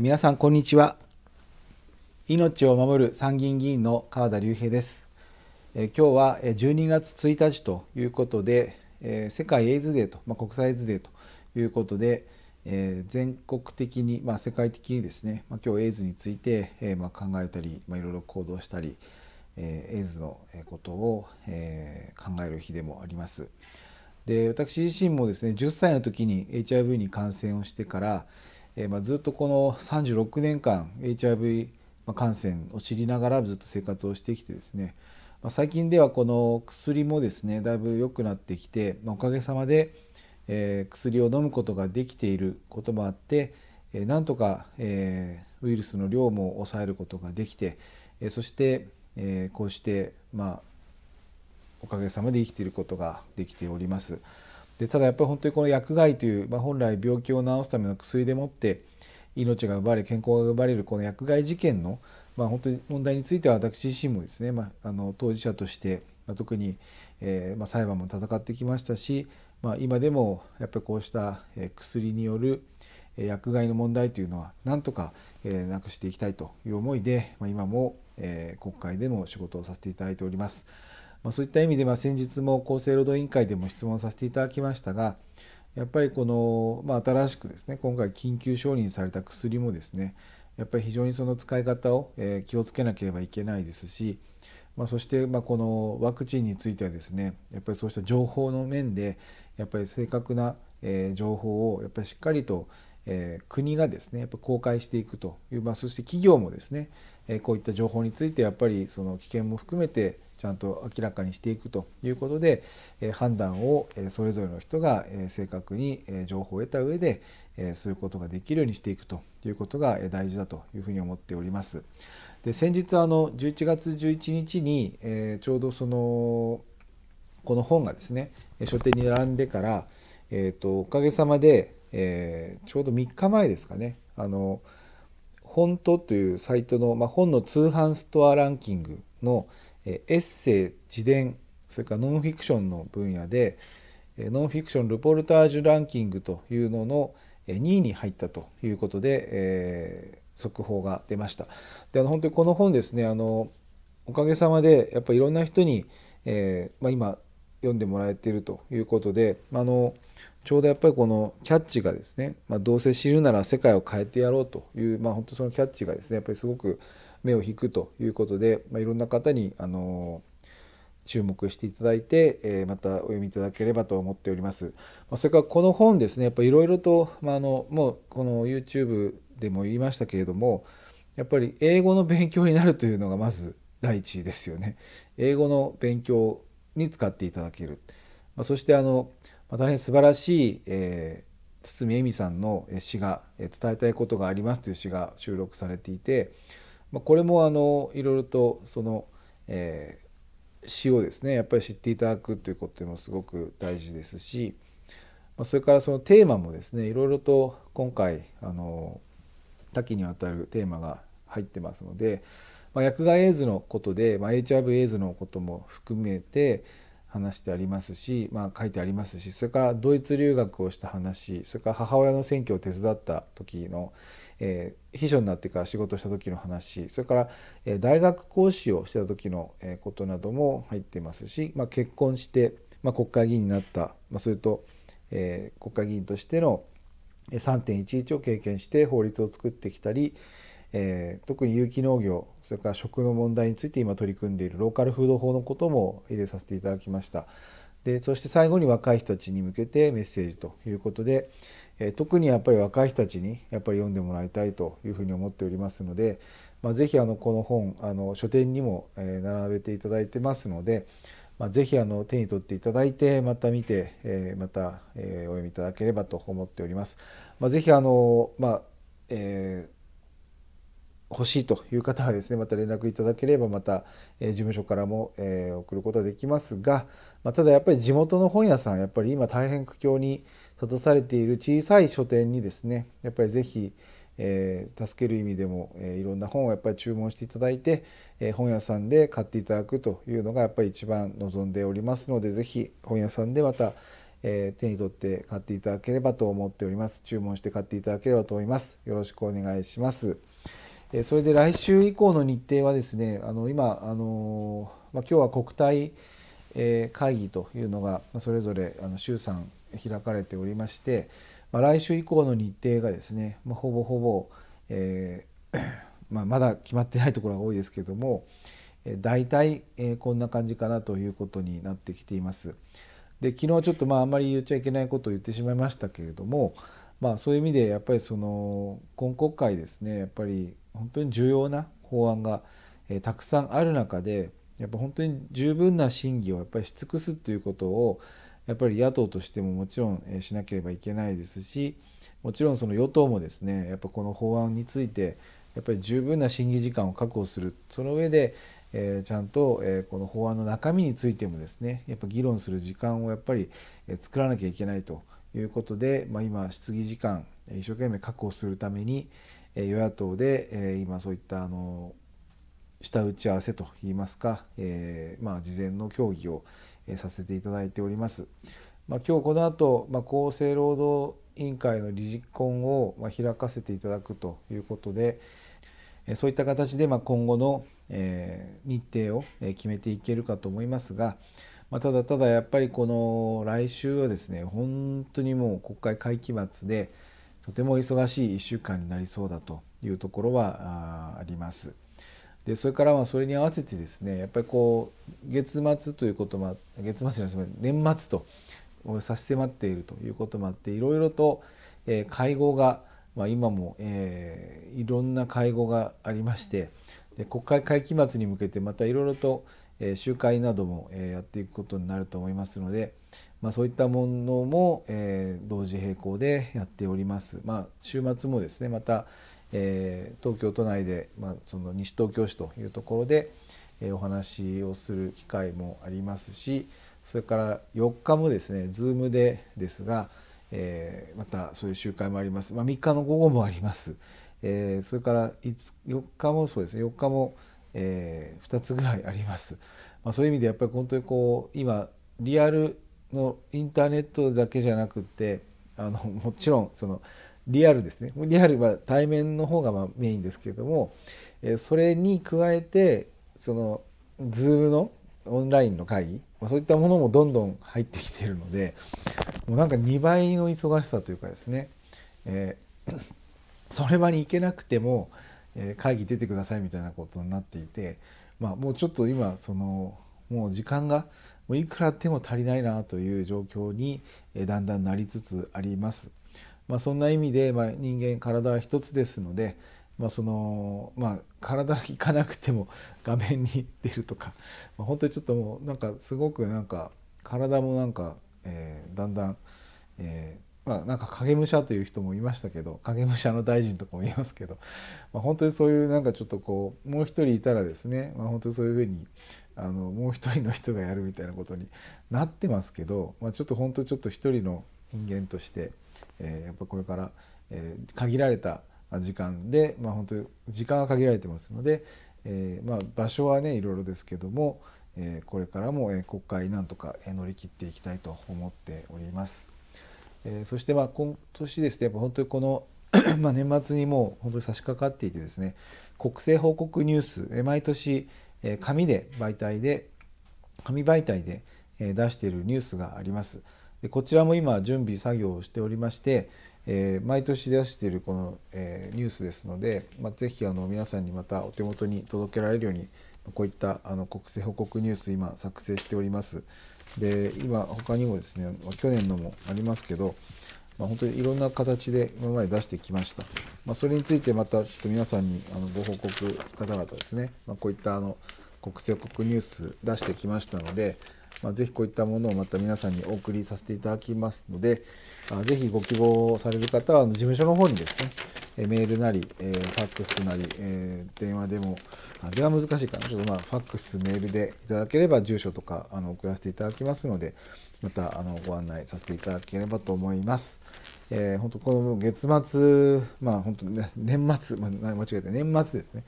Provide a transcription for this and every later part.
皆さんこんにちは命を守る参議院議員の川田隆平です今日は12月1日ということで世界エイズデーと、ま国際エイズデーということで全国的に、まあ、世界的にですね、ま今日エイズについて、まあ、考えたり、まあ、いろいろ行動したりエイズのことを考える日でもあります。で私自身もですね10歳の時に HIV に感染をしてからえー、まあ、ずっとこの36年間 HIV 感染を知りながらずっと生活をしてきてですね、まあ、最近ではこの薬もですねだいぶ良くなってきて、まあ、おかげさまで、えー、薬を飲むことができていることもあって、えー、なんとか、えー、ウイルスの量も抑えることができて、えー、そして、えー、こうして、まあ、おかげさまで生きていることができております。でただやっぱり本当にこの薬害という、まあ、本来病気を治すための薬でもって命が奪われ健康が奪われるこの薬害事件の、まあ、本当に問題については私自身もですね、まあ、あの当事者として、まあ、特に、えーまあ、裁判も戦ってきましたし、まあ、今でもやっぱりこうした薬による薬害の問題というのはなんとか、えー、なくしていきたいという思いで、まあ、今も、えー、国会でも仕事をさせていただいております。まあ、そういった意味で、ま先日も厚生労働委員会でも質問させていただきましたが、やっぱりこの、まあ、新しくですね、今回緊急承認された薬もですね、やっぱり非常にその使い方を、え気をつけなければいけないですし、まあ、そして、まこのワクチンについてはですね、やっぱりそうした情報の面で、やっぱり正確な、え情報をやっぱりしっかりと、え国がですね、やっぱ公開していくという、まあ、そして企業もですね、えこういった情報についてやっぱりその危険も含めてちゃんと明らかにしていくということで、え判断をそれぞれの人が正確に情報を得た上ですることができるようにしていくということが大事だというふうに思っております。で先日あの11月11日に、えちょうどそのこの本がですね書店に並んでから、えーと、とおかげさまで、えー、ちょうど3日前ですかねあの本当というサイトの、まあ、本の通販ストアランキングの、エッセイ自伝それからノンフィクションの分野でノンフィクションルポルタージュランキングというのの2位に入ったということで、えー、速報が出ました。であの本当にこの本ですねあのおかげさまでやっぱりいろんな人に、えー、まあ、今読んでもらえているということであのちょうどやっぱりこのキャッチがですね、まあ、どうせ知るなら世界を変えてやろうという、まあ、本当そのキャッチがですねやっぱりすごく目を引くということで、まあ、いろんな方にあの注目していただいて、えー、またお読みいただければと思っております。まそれからこの本ですねやっぱいろいろと、まあ、あのもうこの YouTube でも言いましたけれどもやっぱり英語の勉強になるというのがまず第一ですよね。英語の勉強に使っていただける。まそしてあの、ま大変素晴らしい、えー堤恵美さんの詩が「伝えたいことがあります」という詩が収録されていてまあ、これもあのいろいろとその、えー、詩をですねやっぱり知っていただくということもすごく大事ですし、まあ、それからそのテーマもですねいろいろと今回あの多岐にわたるテーマが入ってますので、まあ、薬害エイズのことで、まあ、HIV エイズのことも含めて話してありますし、まあ、書いてありますしそれからドイツ留学をした話それから母親の選挙を手伝った時の、えー、秘書になってから仕事した時の話それから、えー、大学講師をしてた時の、えー、ことなども入っていますし、まあ、結婚して、まあ、国会議員になった、まあ、それと、えー、国会議員としての3.11を経験して法律を作ってきたり、えー、特に有機農業それから食の問題について今取り組んでいるローカルフード法のことも入れさせていただきましたでそして最後に若い人たちに向けてメッセージということで、え特にやっぱり若い人たちにやっぱり読んでもらいたいというふうに思っておりますので、まあ、ぜひあのこの本あの書店にも、え並べていただいてますので、まあ、ぜひあの手に取っていただいてまた見て、えまた、えお読みいただければと思っております。まあ、ぜひあの、まあえー欲しいという方はですねまた連絡いただければまた、え事務所からも、え送ることはできますが、まただやっぱり地元の本屋さんやっぱり今大変苦境に立たされている小さい書店にですねやっぱり是非えー、助ける意味でも、えー、いろんな本をやっぱり注文していただいて、えー、本屋さんで買っていただくというのがやっぱり一番望んでおりますので是非本屋さんでまた、え手に取って買っていただければと思っております注文して買っていただければと思いますよろしくお願いします。えそれで来週以降の日程はですねあの今あの、まあ、今日は国体、え会議というのがまそれぞれあの衆参開かれておりまして、まあ、来週以降の日程がですね、まあ、ほぼほぼ、えー、まあ、まだ決まってないところが多いですけども、えー、大体、えー、こんな感じかなということになってきています。で昨日ちょっとまああんまり言っちゃいけないことを言ってしまいましたけれども、まあ、そういう意味でやっぱりその今国会ですねやっぱり本当に重要な法案が、えたくさんある中でやっぱ本当に十分な審議をやっぱりし尽くすということをやっぱり野党としてももちろんしなければいけないですしもちろんその与党もですねやっぱこの法案についてやっぱり十分な審議時間を確保するその上で、えちゃんと、えこの法案の中身についてもですねやっぱ議論する時間をやっぱり、え作らなきゃいけないということで、まあ、今質疑時間一生懸命確保するために、え与野党で、え今そういったあの下打ち合わせといいますか、えまあ、事前の協議を、えさせていただいております。まあ、今日この後、まあ、厚生労働委員会の理事懇を、ま開かせていただくということで、そういった形で、ま今後の、え日程を決めていけるかと思いますが、まただただやっぱりこの来週はですね本当にもう国会会期末で、とても忙しい1週間になりそうだというところはあります。でそれからまあそれに合わせてですねやっぱりこう月末ということも月末じゃない年末と差し迫っているということもあっていろいろと、え会合が、まあ、今も、えー、いろんな会合がありましてで国会会期末に向けてまたいろいろと、え集会なども、えやっていくことになると思いますので、まあ、そういったものも、え同時並行でやっております。まあ、週末もですねまた、え東京都内で、まあ、その西東京市というところで、えお話をする機会もありますしそれから4日もですね Zoom でですが、えー、またそういう集会もあります、ま3日の午後もあります。えー、それから5 4日もそうですね4日もえー、2つぐらいあります。まあ、そういう意味でやっぱり本当にこう今リアルのインターネットだけじゃなくてあのもちろんそのリアルですねリアルは対面の方がまメインですけれども、えー、それに加えてその Zoom のオンラインの会議、まあ、そういったものもどんどん入ってきているのでもうなんか2倍の忙しさというかですね、えー、それまに行けなくても、え会議出てくださいみたいなことになっていて、まあ、もうちょっと今そのもう時間がもういくらあっても足りないなという状況にだんだんなりつつあります。まあ、そんな意味で、まあ、人間体は一つですので、まあ、そのまあ体がいかなくても画面に出るとか、まあ、本当にちょっともうなんかすごくなんか体もなんか、えー、だんだん、えー、まあ、なんか影武者という人もいましたけど影武者の大臣とかもいますけど、まあ、本当にそういうなんかちょっとこうもう一人いたらですね、まあ、本当にそういうふうにあのもう一人の人がやるみたいなことに なってますけど、まあ、ちょっと本当ちょっと一人の人間として、えー、やっぱこれから、えー、限られた時間で、まあ、本当に時間は限られてますので、えー、まあ場所はねいろいろですけども、えー、これからも、え国会なんとか乗り切っていきたいと思っております。えー、そしてまあ今年ですねやっぱ本当にこの まあ年末にもう本当に差し掛かっていてですね国政報告ニュース、えー、毎年、えー、紙で媒体で紙媒体で、えー、出しているニュースがあります。でこちらも今準備作業をしておりまして、えー、毎年出しているこの、えー、ニュースですので、まあ、ぜひあの皆さんにまたお手元に届けられるようにこういったあの国政報告ニュース今作成しております。で今他にもですね去年のもありますけど、まあ、本当にいろんな形で今まで出してきました。まあ、それについてまたちょっと皆さんにあのご報告方々ですね、まあ、こういったあの国政報告ニュース出してきましたので、まあ、ぜひこういったものをまた皆さんにお送りさせていただきますので、あぜひご希望される方は、事務所の方にですね、メールなり、えー、ファックスなり、えー、電話でも、あ電は難しいかな、ちょっとまあ、ファックス、メールでいただければ、住所とかあの送らせていただきますので、またあのご案内させていただければと思います。えー、本当この月末、まあ本当、ね、年末、まあ、間違えて年末ですね。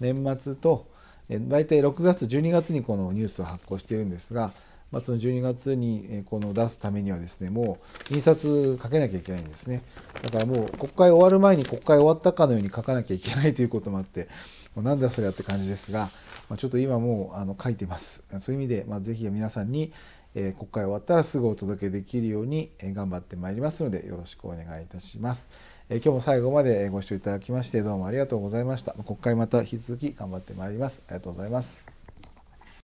年末と、え大体6月と12月にこのニュースを発行しているんですが、まあ、その12月にこの出すためにはですねもう印刷かけなきゃいけないんですねだからもう国会終わる前に国会終わったかのように書かなきゃいけないということもあってもうなんだそりゃって感じですが、まあ、ちょっと今もうあの書いてますそういう意味で、まあ、ぜひ皆さんに、えー、国会終わったらすぐお届けできるように頑張ってまいりますのでよろしくお願いいたします、えー、今日も最後までご視聴いただきましてどうもありがとうございました国会また引き続き頑張ってまいりますありがとうございます